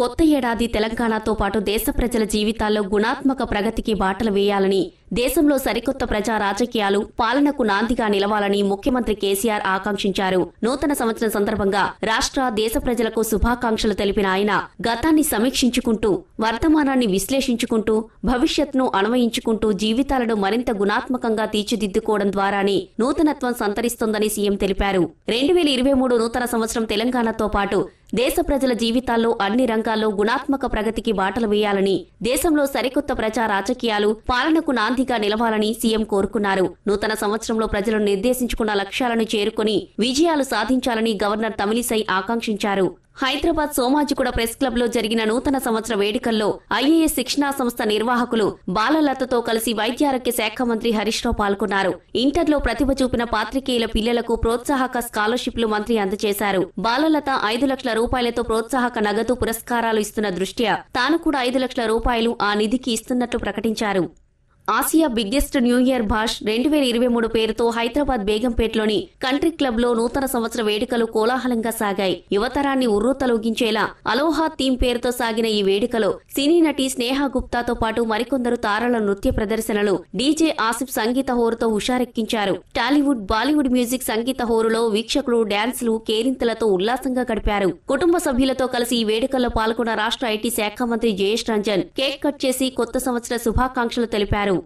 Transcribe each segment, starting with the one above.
కొత్త ఏడాది తెలంగాణతో పాటు దేశ ప్రజల జీవితాల్లో గుణాత్మక ప్రగతికి బాటలు వేయాలని దేశంలో సరికొత్త ప్రజా రాజకీయాలు పాలనకు నాందిగా నిలవాలని ముఖ్యమంత్రి కేసీఆర్ ఆకాంక్షించారు నూతన సంవత్సరం సందర్భంగా రాష్ట్ర దేశ ప్రజలకు శుభాకాంక్షలు తెలిపిన ఆయన గతాన్ని సమీక్షించుకుంటూ వర్తమానాన్ని విశ్లేషించుకుంటూ భవిష్యత్ను అన్వయించుకుంటూ జీవితాలను మరింత గుణాత్మకంగా తీర్చిదిద్దుకోవడం ద్వారానే నూతనత్వం సంతరిస్తోందని సీఎం తెలిపారు రెండు వేల ఇరవై మూడు నూతన సంవత్సరం తెలంగాణతో పాటు దేశ ప్రజల జీవితాల్లో అన్ని రంగాల్లో గుణాత్మక ప్రగతికి బాటలు వేయాలని దేశంలో సరికొత్త ప్రజా రాజకీయాలు పాలనకు నాందిగా నిలవాలని సీఎం కోరుకున్నారు నూతన సంవత్సరంలో ప్రజలు నిర్దేశించుకున్న లక్ష్యాలను చేరుకుని విజయాలు సాధించాలని గవర్నర్ తమిళిసై ఆకాంక్షించారు హైదరాబాద్ సోమాజిగూడ ప్రెస్ క్లబ్ లో జరిగిన నూతన సంవత్సర వేడుకల్లో ఐఏఎస్ శిక్షణా సంస్థ నిర్వాహకులు బాలలతతో కలిసి వైద్యారోగ్య శాఖ మంత్రి హరీష్ రావు పాల్గొన్నారు ఇంటర్లో ప్రతిభ చూపిన పాత్రికేయుల పిల్లలకు ప్రోత్సాహక స్కాలర్షిప్లు మంత్రి అందజేశారు బాలలత ఐదు లక్షల రూపాయలతో ప్రోత్సాహక నగదు పురస్కారాలు ఇస్తున్న దృష్ట్యా తాను కూడా ఐదు లక్షల రూపాయలు ఆ నిధికి ఇస్తున్నట్లు ప్రకటించారు Asia biggest new year bash రెండు వేల ఇరవై మూడు పేరుతో హైదరాబాద్ బేగంపేట్లోని కంట్రీ క్లబ్ లో నూతన సంవత్సర వేడుకలు కోలాహలంగా సాగాయి యువతరాన్ని ఉర్రూతలోగించేలా అలోహా థీమ్ పేరుతో సాగిన ఈ వేడుకలో సినీ నటి స్నేహ గుప్తాతో పాటు మరికొందరు తారల నృత్య ప్రదర్శనలు డీజే ఆసిఫ్ సంగీత హోరుతో హుషారెక్కించారు టాలీవుడ్ బాలీవుడ్ మ్యూజిక్ సంగీత హోరులో వీక్షకులు డాన్సులు కేరింతలతో ఉల్లాసంగా గడిపారు కుటుంబ సభ్యులతో కలిసి ఈ వేడుకల్లో పాల్గొన్న రాష్ట్ర ఐటీ శాఖ మంత్రి జయేష్ రంజన్ కేక్ కట్ చేసి కొత్త సంవత్సర శుభాకాంక్షలు తెలిపారు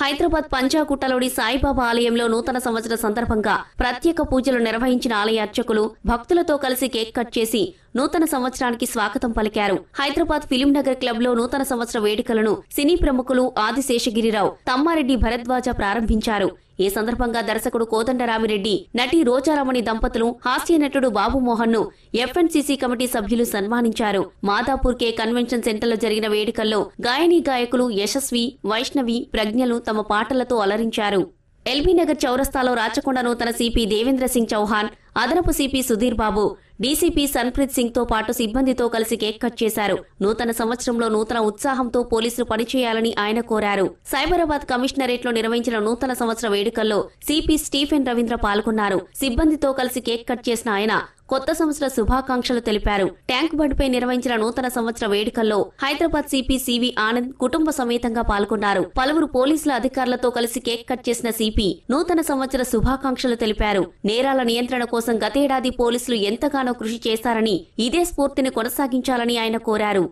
హైదరాబాద్ పంచాకుట్టలోని సాయిబాబా ఆలయంలో నూతన సంవత్సర సందర్భంగా ప్రత్యేక పూజలు నిర్వహించిన ఆలయ అర్చకులు భక్తులతో కలిసి కేక్ కట్ చేసి నూతన సంవత్సరానికి స్వాగతం పలికారు హైదరాబాద్ ఫిలిం నగర్ క్లబ్ లో నూతన సంవత్సర వేడుకలను సినీ ప్రముఖులు ఆదిశేషగిరిరావు తమ్మారెడ్డి భరద్వాజ ప్రారంభించారు ఈ సందర్భంగా దర్శకుడు కోదండరామిరెడ్డి నటి రోజారమణి దంపతులు హాస్య నటుడు బాబుమోహన్ ను ఎఫ్ఎన్సీసీ కమిటీ సభ్యులు సన్మానించారు మాదాపూర్ కే కన్వెన్షన్ లో జరిగిన వేడుకల్లో గాయని గాయకులు యశస్వి వైష్ణవి ప్రజ్ఞలు తమ పాటలతో అలరించారు ఎల్బీనగర్ చౌరస్తాలో రాచకొండ నూతన సిపి దేవేంద్ర సింగ్ చౌహాన్ అదనపు సిపి సుధీర్ బాబు డీసీపీ సన్ప్రీత్ సింగ్ తో పాటు సిబ్బందితో కలిసి కేక్ కట్ చేశారు నూతన సంవత్సరంలో నూతన ఉత్సాహంతో పోలీసులు పనిచేయాలని ఆయన కోరారు సైబరాబాద్ కమిషనరేట్ లో నిర్వహించిన నూతన సంవత్సర వేడుకల్లో సిపి స్టీఫెన్ రవీంద్ర పాల్గొన్నారు సిబ్బందితో కలిసి కేక్ కట్ చేసిన ఆయన కొత్త సంవత్సర శుభాకాంక్షలు తెలిపారు ట్యాంక్ బండ్పై నిర్వహించిన నూతన సంవత్సర వేడుకల్లో హైదరాబాద్ సిపి సివి ఆనంద్ కుటుంబ సమేతంగా పాల్గొన్నారు పలువురు పోలీసుల అధికారులతో కలిసి కేక్ కట్ చేసిన సిపి నూతన సంవత్సర శుభాకాంక్షలు తెలిపారు నేరాల నియంత్రణ కోసం గతేడాది పోలీసులు ఎంతగానో కృషి చేశారని ఇదే స్ఫూర్తిని కొనసాగించాలని ఆయన కోరారు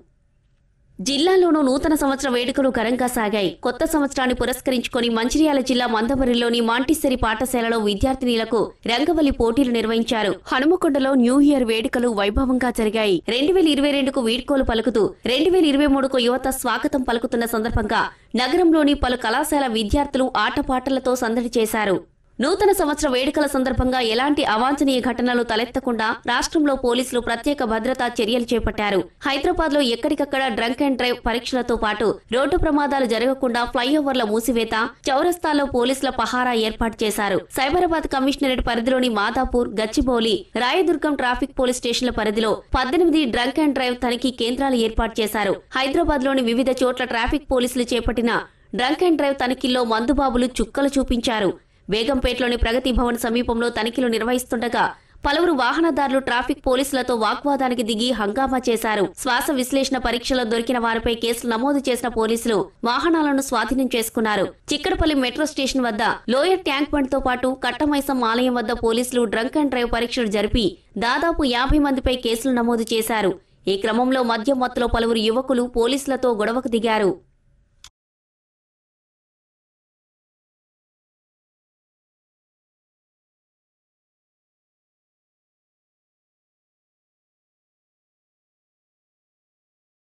జిల్లాలోనూ నూతన సంవత్సర వేడుకలు ఘనంగా సాగాయి కొత్త సంవత్సరాన్ని పురస్కరించుకుని మంచిర్యాల జిల్లా మందమరిలోని మాంటిసరి పాఠశాలలో విద్యార్థినీలకు రంగవల్లి పోటీలు నిర్వహించారు హనుమకొండలో న్యూ ఇయర్ వేడుకలు వైభవంగా జరిగాయి రెండు వేల ఇరవై రెండుకు వీడ్కోలు పలుకుతూ రెండు వేల ఇరవై మూడుకు యువత స్వాగతం పలుకుతున్న సందర్భంగా నగరంలోని పలు కళాశాల విద్యార్థులు ఆటపాటలతో సందడి చేశారు నూతన సంవత్సర వేడుకల సందర్భంగా ఎలాంటి అవాంఛనీయ ఘటనలు తలెత్తకుండా రాష్ట్రంలో పోలీసులు ప్రత్యేక భద్రతా చర్యలు చేపట్టారు హైదరాబాద్ లో ఎక్కడికక్కడ డ్రంక్ అండ్ డ్రైవ్ పరీక్షలతో పాటు రోడ్డు ప్రమాదాలు జరగకుండా ఫ్లైఓవర్ల మూసివేత చౌరస్తాల్లో పోలీసుల పహారా ఏర్పాటు చేశారు సైబరాబాద్ కమిషనరేట్ పరిధిలోని మాదాపూర్ గచ్చిబౌలి రాయదుర్గం ట్రాఫిక్ పోలీస్ స్టేషన్ల పరిధిలో పద్దెనిమిది డ్రంక్ అండ్ డ్రైవ్ తనిఖీ కేంద్రాలు ఏర్పాటు చేశారు హైదరాబాద్ లోని వివిధ చోట్ల ట్రాఫిక్ పోలీసులు చేపట్టిన డ్రంక్ అండ్ డ్రైవ్ తనిఖీల్లో మందుబాబులు చుక్కలు చూపించారు బేగంపేటలోని ప్రగతి భవన్ సమీపంలో తనిఖీలు నిర్వహిస్తుండగా పలువురు వాహనదారులు ట్రాఫిక్ పోలీసులతో వాగ్వాదానికి దిగి హంగామా చేశారు శ్వాస విశ్లేషణ పరీక్షలో దొరికిన వారిపై కేసులు నమోదు చేసిన పోలీసులు వాహనాలను స్వాధీనం చేసుకున్నారు చిక్కడపల్లి మెట్రో స్టేషన్ వద్ద లోయర్ ట్యాంక్ బండ్ తో పాటు కట్టమైసం ఆలయం వద్ద పోలీసులు డ్రంక్ అండ్ డ్రైవ్ పరీక్షలు జరిపి దాదాపు యాభై మందిపై కేసులు నమోదు చేశారు ఈ క్రమంలో మద్యం మత్తులో పలువురు యువకులు పోలీసులతో గొడవకు దిగారు